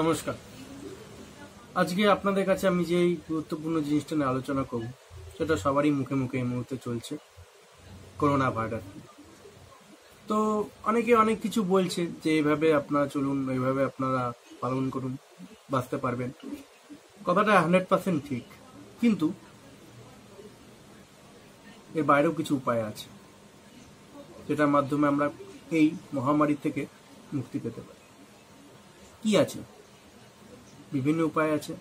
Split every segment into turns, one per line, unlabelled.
নমস্কার আজকে আপনাদের কাছে আমি যে গুরুত্বপূর্ণ জিনিসটা নিয়ে আলোচনা করব সেটা সবারই মুখে মুখে এই মুহূর্তে চলছে করোনা ভাইরাস তো অনেকে অনেক কিছু বলছে যে এইভাবে আপনারা চলুন এইভাবে আপনারা পালন করুন বাঁচতে পারবেন কথাটা হান্ড্রেড পার্সেন্ট ঠিক কিন্তু এর বাইরেও কিছু উপায় আছে যেটার মাধ্যমে আমরা এই মহামারী থেকে মুক্তি পেতে পারি কি আছে বিভিন্ন উপায় আছে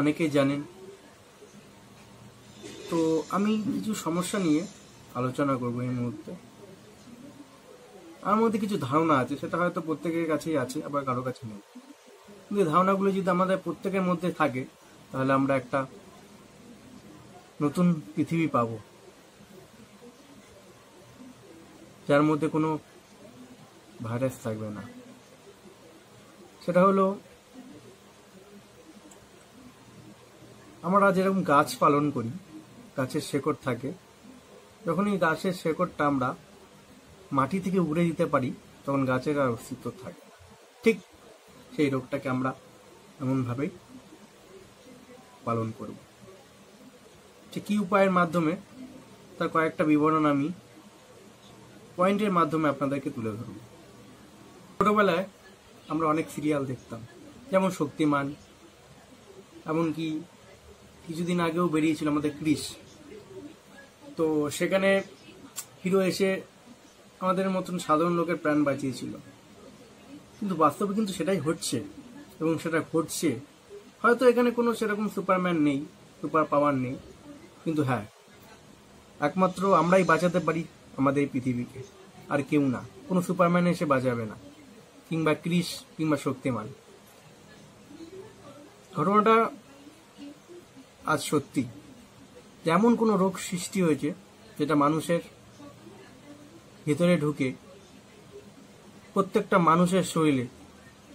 অনেকেই জানেন তো আমি কিছু সমস্যা নিয়ে আলোচনা করব এই মুহূর্তে আমার মধ্যে কিছু ধারণা আছে সেটা হয়তো প্রত্যেকের কাছেই আছে আবার কারো কাছে নেই কিন্তু ধারণাগুলো যদি আমাদের প্রত্যেকের মধ্যে থাকে তাহলে আমরা একটা নতুন পৃথিবী পাব যার মধ্যে কোনো ভাইরাস থাকবে না সেটা হলো আমরা যেরকম গাছ পালন করি গাছের শেকড় থাকে যখন এই গাছের শেকড়টা আমরা মাটি থেকে উড়ে দিতে পারি তখন গাছের আর অস্তিত্ব থাকে ঠিক সেই রোগটাকে আমরা এমনভাবেই পালন করব যে কী উপায়ের মাধ্যমে তার কয়েকটা বিবরণ আমি পয়েন্টের মাধ্যমে আপনাদেরকে তুলে ধরব ছোটোবেলায় আমরা অনেক সিরিয়াল দেখতাম যেমন শক্তিমান এমনকি কিছুদিন আগেও বেরিয়েছিল আমাদের ক্রিস তো সেখানে হিরো এসে আমাদের মতন সাধারণ লোকের প্রাণ বাঁচিয়েছিল কিন্তু বাস্তবে কিন্তু সেটাই হচ্ছে এবং সেটা ঘটছে হয়তো এখানে কোনো সেরকম সুপারম্যান নেই সুপার পাওয়ার নেই কিন্তু হ্যাঁ একমাত্র আমরাই বাঁচাতে পারি আমাদের পৃথিবীকে আর কেউ না কোনো সুপারম্যান এসে বাঁচাবে না কিংবা ক্রিস কিংবা শক্তিমান ঘটনাটা আজ সত্যি তেমন কোনো রোগ সৃষ্টি হয়েছে যেটা মানুষের ভেতরে ঢুকে প্রত্যেকটা মানুষের শরীরে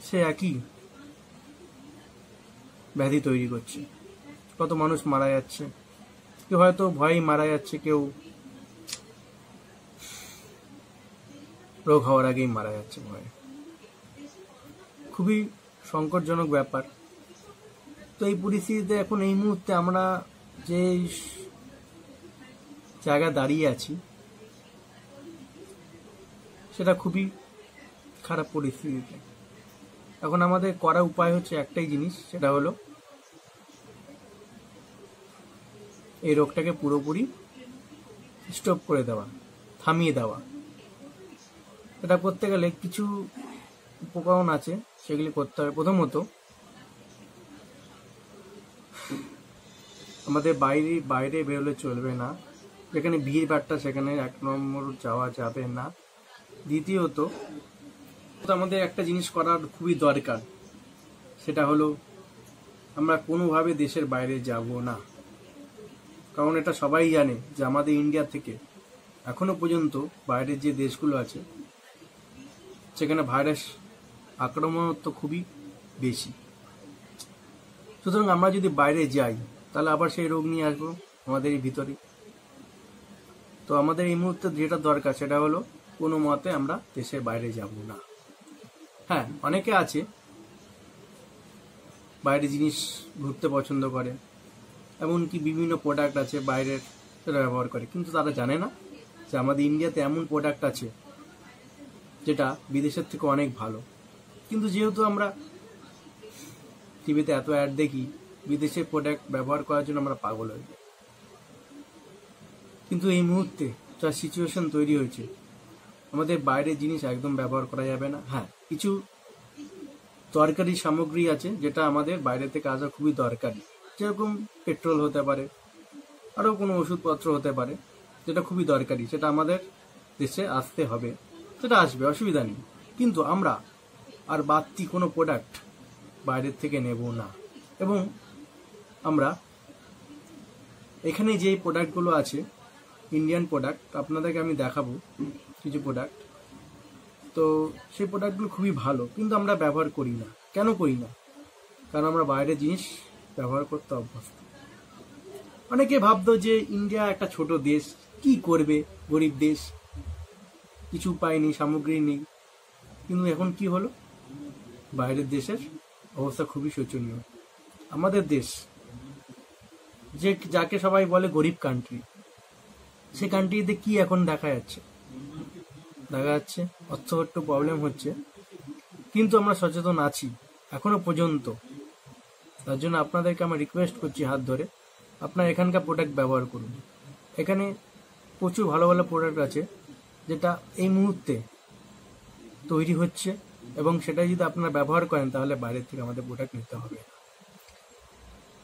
সে একই ব্যাধি তৈরি করছে কত মানুষ মারা যাচ্ছে কেউ হয়তো ভয়েই মারা যাচ্ছে কেউ রোগ হওয়ার আগেই মারা যাচ্ছে ভয়ে খুবই সংকটজনক ব্যাপার তো এই পরিস্থিতিতে এখন এই মুহূর্তে আমরা যে জায়গায় দাঁড়িয়ে আছি সেটা খুবই খারাপ পরিস্থিতিতে এখন আমাদের করা উপায় হচ্ছে একটাই জিনিস সেটা হলো এই রোগটাকে পুরোপুরি স্টপ করে দেওয়া থামিয়ে দেওয়া এটা করতে গেলে কিছু উপকরণ আছে সেগুলি করতে হবে প্রথমত আমাদের বাইরে বাইরে বেরোলে চলবে না যেখানে ভিড় ভাড়টা সেখানে এক নম্বর যাওয়া যাবে না দ্বিতীয়ত আমাদের একটা জিনিস করার খুবই দরকার সেটা হলো আমরা কোনোভাবে দেশের বাইরে যাব না কারণ এটা সবাই জানে যে আমাদের ইন্ডিয়া থেকে এখনো পর্যন্ত বাইরের যে দেশগুলো আছে সেখানে ভাইরাস আক্রমণত্ব খুবই বেশি সুতরাং আমরা যদি বাইরে যাই তাহলে আবার সেই রোগ নিয়ে আসবো আমাদের এই ভিতরে তো আমাদের এই মুহূর্তে যেটা দরকার সেটা হলো কোনো মতে আমরা দেশের বাইরে যাব না হ্যাঁ অনেকে আছে বাইরে জিনিস ঘুরতে পছন্দ করে এমনকি বিভিন্ন প্রোডাক্ট আছে বাইরের সেটা ব্যবহার করে কিন্তু তারা জানে না যে আমাদের ইন্ডিয়াতে এমন প্রোডাক্ট আছে যেটা বিদেশের থেকে অনেক ভালো কিন্তু যেহেতু আমরা টিভিতে এত অ্যাড দেখি বিদেশে প্রোডাক্ট ব্যবহার করার জন্য আমরা পাগল হয়ে যাই কিন্তু এই মুহূর্তে যা সিচুয়েশন তৈরি হয়েছে আমাদের বাইরের জিনিস একদম ব্যবহার করা যাবে না হ্যাঁ কিছু দরকারি সামগ্রী আছে যেটা আমাদের বাইরে থেকে আসা খুবই দরকারি যেরকম পেট্রোল হতে পারে আরও কোনো ওষুধপত্র হতে পারে যেটা খুবই দরকারি সেটা আমাদের দেশে আসতে হবে সেটা আসবে অসুবিধা নেই কিন্তু আমরা আর বাড়তি কোনো প্রোডাক্ট বাইরের থেকে নেব না এবং আমরা এখানে যে প্রোডাক্টগুলো আছে ইন্ডিয়ান প্রোডাক্ট আপনাদেরকে আমি দেখাবো কিছু প্রোডাক্ট তো সেই প্রোডাক্টগুলো খুবই ভালো কিন্তু আমরা ব্যবহার করি না কেন করি না কারণ আমরা বাইরের জিনিস ব্যবহার করতে অভ্যস্ত অনেকে ভাবতো যে ইন্ডিয়া একটা ছোট দেশ কি করবে গরিব দেশ কিছু পায়নি সামগ্রী নেই কিন্তু এখন কি হলো বাইরের দেশের অবস্থা খুবই শোচনীয় আমাদের দেশ যে যাকে সবাই বলে গরিব কান্ট্রি সে কান্ট্রিতে কি এখন দেখা যাচ্ছে দেখা যাচ্ছে অর্থ প্রবলেম হচ্ছে কিন্তু আমরা সচেতন আছি এখনো পর্যন্ত তার জন্য আপনাদেরকে আমরা রিকোয়েস্ট করছি হাত ধরে আপনার এখানকার প্রোডাক্ট ব্যবহার করুন এখানে প্রচুর ভালো ভালো প্রোডাক্ট আছে যেটা এই মুহূর্তে তৈরি হচ্ছে এবং সেটা যদি আপনারা ব্যবহার করেন তাহলে বাইরের থেকে আমাদের প্রোডাক্ট নিতে হবে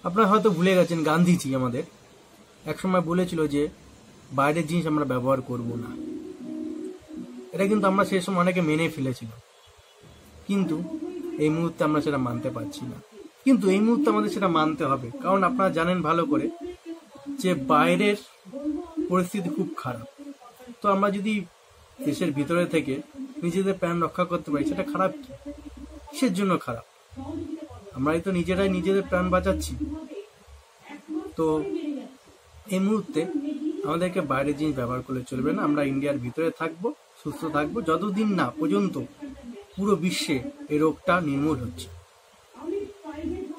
আপনারা হয়তো ভুলে গেছেন গান্ধীজি আমাদের একসময় বলেছিল যে বাইরের জিনিস আমরা ব্যবহার করব না এটা কিন্তু আমরা সেই সময় অনেকে মেনে ফেলেছিলাম কিন্তু এই মুহূর্তে আমরা সেটা মানতে পারছি না কিন্তু এই মুহূর্তে আমাদের সেটা মানতে হবে কারণ আপনারা জানেন ভালো করে যে বাইরের পরিস্থিতি খুব খারাপ তো আমরা যদি দেশের ভিতরে থেকে নিজেদের প্রাণ রক্ষা করতে পারি সেটা খারাপ কি কিসের জন্য খারাপ আমরাই তো নিজেরাই নিজেদের প্রাণ বাঁচাচ্ছি তো এই মুহূর্তে আমাদেরকে বাইরের জিনিস ব্যবহার করলে চলবে না আমরা ইন্ডিয়ার ভিতরে থাকবো সুস্থ থাকবো যতদিন না পর্যন্ত পুরো বিশ্বে এই রোগটা নির্মূল হচ্ছে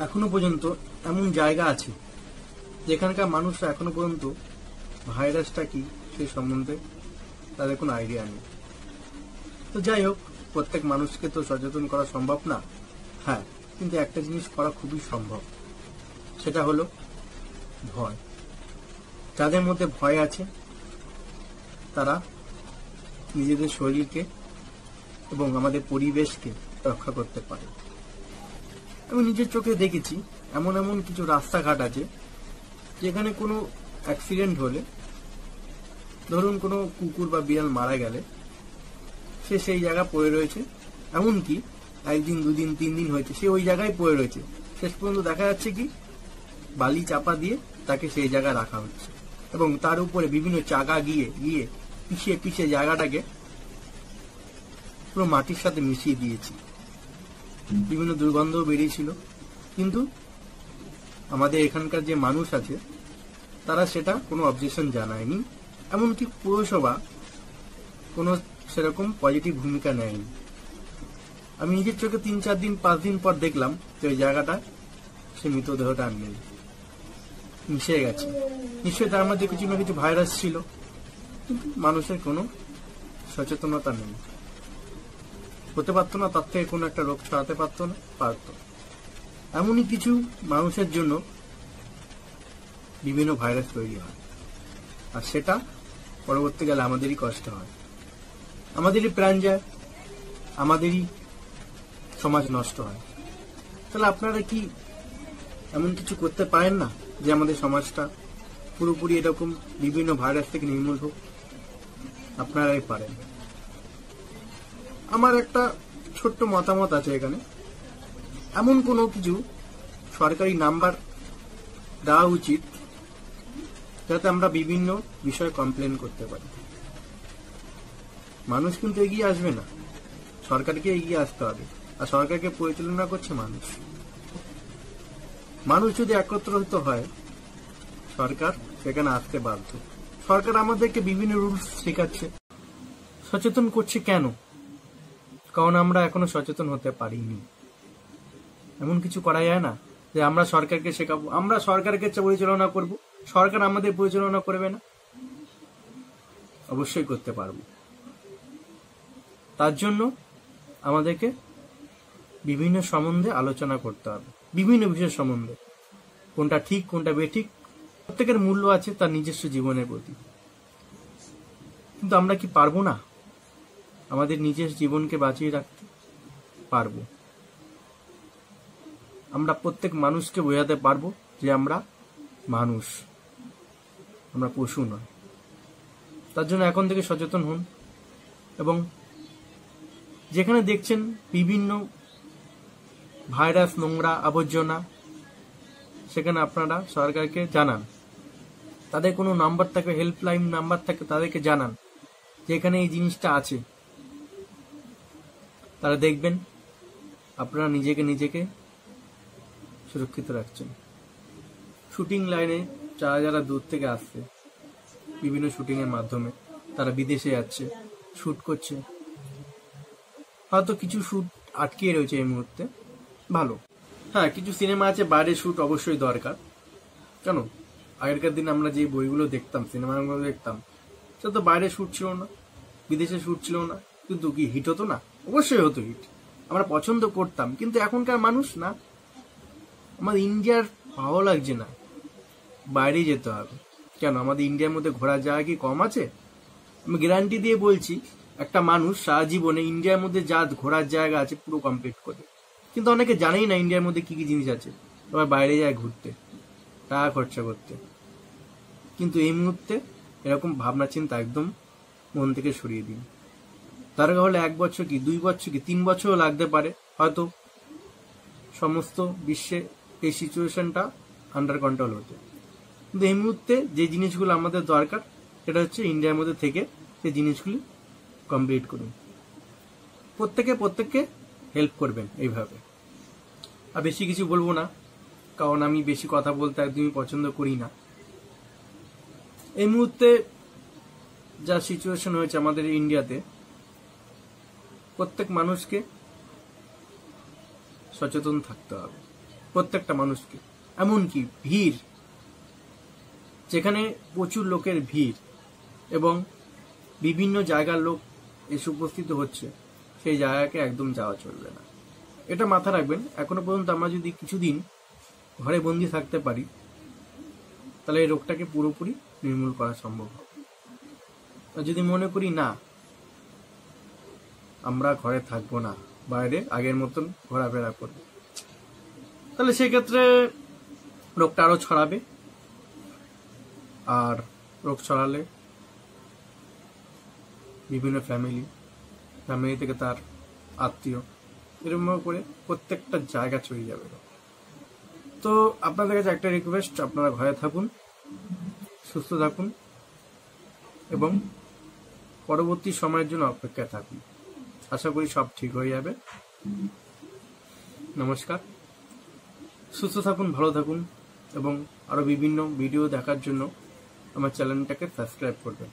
এখনো পর্যন্ত এমন জায়গা আছে যেখানকার মানুষরা এখনো পর্যন্ত ভাইরাসটা কি সেই সম্বন্ধে তাদের কোনো আইডিয়া নেই তো যাই হোক প্রত্যেক মানুষকে তো সচেতন করা সম্ভব না হ্যাঁ কিন্তু একটা জিনিস করা খুবই সম্ভব সেটা হলো ভয় যাদের মধ্যে ভয় আছে তারা নিজেদের শরীরকে এবং আমাদের পরিবেশকে রক্ষা করতে পারে আমি নিজের চোখে দেখেছি এমন এমন কিছু রাস্তাঘাট আছে যেখানে কোনো অ্যাক্সিডেন্ট হলে ধরুন কোনো কুকুর বা বিড়াল মারা গেলে সে সেই জায়গা পড়ে রয়েছে এমনকি একদিন দুদিন তিন দিন হয়েছে সে ওই জায়গায় পড়ে রয়েছে শেষ পর্যন্ত দেখা যাচ্ছে কি বালি চাপা দিয়ে তাকে সেই জায়গায় রাখা হচ্ছে এবং তার উপরে বিভিন্ন চাগা গিয়ে গিয়ে পিছিয়ে পিছিয়ে জায়গাটাকে পুরো মাটির সাথে মিশিয়ে দিয়েছি বিভিন্ন দুর্গন্ধ বেরিয়েছিল কিন্তু আমাদের এখানকার যে মানুষ আছে তারা সেটা কোনো অবজেকশন জানায়নি এমনকি পুরসভা কোনো সেরকম পজিটিভ ভূমিকা নেয়নি আমি নিজের চোখে তিন চার দিন পাঁচ দিন পর দেখলাম যে ওই জায়গাটা সে মৃতদেহটা আর নেই মিশে গেছে নিশ্চয়ই তার মধ্যে কিছু না কিছু ভাইরাস ছিল কিন্তু মানুষের কোনো সচেতনতা নেই হতে পারতো না তার থেকে কোনো একটা রোগ ছড়াতে পারতো না পারতো এমনই কিছু মানুষের জন্য বিভিন্ন ভাইরাস তৈরি হয় আর সেটা পরবর্তীকালে আমাদেরই কষ্ট হয় আমাদেরই প্রাণ যায় আমাদেরই সমাজ নষ্ট হয় তাহলে আপনারা কি এমন কিছু করতে পারেন না যে আমাদের সমাজটা পুরোপুরি এরকম বিভিন্ন ভাইরাস থেকে নির্মূল হোক আপনারাই পারেন আমার একটা ছোট্ট মতামত আছে এখানে এমন কোনো কিছু সরকারি নাম্বার দেওয়া উচিত যাতে আমরা বিভিন্ন বিষয়ে কমপ্লেন করতে পারি মানুষ কিন্তু এগিয়ে আসবে না সরকারকে এগিয়ে আসতে হবে আর সরকারকে পরিচালনা করছে মানুষ মানুষ যদি একত্রিত হয় সরকার সেখানে আসতে বাধ্য সরকার আমাদেরকে বিভিন্ন রুলস শেখাচ্ছে সচেতন করছে কেন কারণ আমরা এখনো সচেতন হতে পারিনি এমন কিছু করা যায় না যে আমরা সরকারকে শেখাবো আমরা সরকারকে পরিচালনা করব সরকার আমাদের পরিচালনা করবে না অবশ্যই করতে পারবো তার জন্য আমাদেরকে বিভিন্ন সম্বন্ধে আলোচনা করতে হবে বিভিন্ন বিষয় সম্বন্ধে কোনটা ঠিক কোনটা বেঠিক প্রত্যেকের মূল্য আছে তার নিজস্ব জীবনের প্রতি কিন্তু আমরা কি পারবো না আমাদের নিজের জীবনকে বাঁচিয়ে রাখতে পারবো আমরা প্রত্যেক মানুষকে বোঝাতে পারবো যে আমরা মানুষ আমরা পশু নয় তার জন্য এখন থেকে সচেতন হন এবং যেখানে দেখছেন বিভিন্ন ভাইরাস নোংরা আবর্জনা সেখানে আপনারা সরকারকে জানান তাদের কোনো নাম্বার থাকে হেল্পলাইন নাম্বার থাকে তাদেরকে জানান যে এখানে এই জিনিসটা আছে তারা দেখবেন আপনারা নিজেকে নিজেকে সুরক্ষিত রাখছেন শুটিং লাইনে যারা যারা দূর থেকে আসছে বিভিন্ন শুটিংয়ের মাধ্যমে তারা বিদেশে যাচ্ছে শ্যুট করছে হয়তো কিছু শ্যুট আটকে রয়েছে এই মুহূর্তে ভালো হ্যাঁ কিছু সিনেমা আছে বাইরে শ্যুট অবশ্যই দরকার কেন আগেরকার দিন আমরা যে বইগুলো দেখতাম সিনেমাগুলো দেখতাম সে তো বাইরে শ্যুট ছিল না বিদেশে শ্যুট ছিল না কিন্তু কি হিট হতো না অবশ্যই হতো হিট আমরা পছন্দ করতাম কিন্তু এখনকার মানুষ না আমাদের ইন্ডিয়ার ভালো লাগছে না বাইরে যেতে হবে কেন আমাদের ইন্ডিয়ার মধ্যে ঘোরার জায়গা কি কম আছে আমি গ্যারান্টি দিয়ে বলছি একটা মানুষ সারা জীবনে ইন্ডিয়ার মধ্যে যা ঘোরার জায়গা আছে পুরো কমপ্লিট করে কিন্তু অনেকে জানেই না ইন্ডিয়ার মধ্যে কি কি জিনিস আছে আবার বাইরে যায় ঘুরতে টাকা খরচা করতে কিন্তু এই মুহূর্তে এরকম ভাবনা চিন্তা একদম মন থেকে সরিয়ে দিন তার হলে এক বছর কি দুই বছর কি তিন বছরও লাগতে পারে হয়তো সমস্ত বিশ্বে এই সিচুয়েশনটা আন্ডার কন্ট্রোল হতে কিন্তু এই মুহূর্তে যে জিনিসগুলো আমাদের দরকার সেটা হচ্ছে ইন্ডিয়ার মধ্যে থেকে সেই জিনিসগুলি কমপ্লিট করুন প্রত্যেকে প্রত্যেককে হেল্প করবেন এইভাবে আর বেশি কিছু বলবো না কারণ আমি বেশি কথা বলতে একদমই পছন্দ করি না এই মুহূর্তে যা সিচুয়েশন হয়েছে আমাদের ইন্ডিয়াতে প্রত্যেক মানুষকে সচেতন থাকতে হবে প্রত্যেকটা মানুষকে এমনকি ভিড় যেখানে প্রচুর লোকের ভিড় এবং বিভিন্ন জায়গার লোক এসে উপস্থিত হচ্ছে সেই জায়গাকে একদম যাওয়া চলবে না এটা মাথা রাখবেন এখনো পর্যন্ত আমরা যদি কিছুদিন ঘরে বন্দি থাকতে পারি তাহলে এই রোগটাকে পুরোপুরি নির্মূল করা সম্ভব হবে যদি মনে করি না আমরা ঘরে থাকবো না বাইরে আগের মতন ঘোরাফেরা করবো তাহলে সেক্ষেত্রে রোগটা আরও ছড়াবে আর রোগ ছড়ালে বিভিন্ন ফ্যামিলি ফ্যামিলি থেকে তার আত্মীয় এরকমভাবে করে প্রত্যেকটা জায়গা চলে যাবে তো আপনাদের কাছে একটা রিকোয়েস্ট আপনারা ঘরে থাকুন সুস্থ থাকুন এবং পরবর্তী সময়ের জন্য অপেক্ষায় থাকুন আশা করি সব ঠিক হয়ে যাবে নমস্কার সুস্থ থাকুন ভালো থাকুন এবং আরও বিভিন্ন ভিডিও দেখার জন্য আমার চ্যানেলটাকে সাবস্ক্রাইব করবেন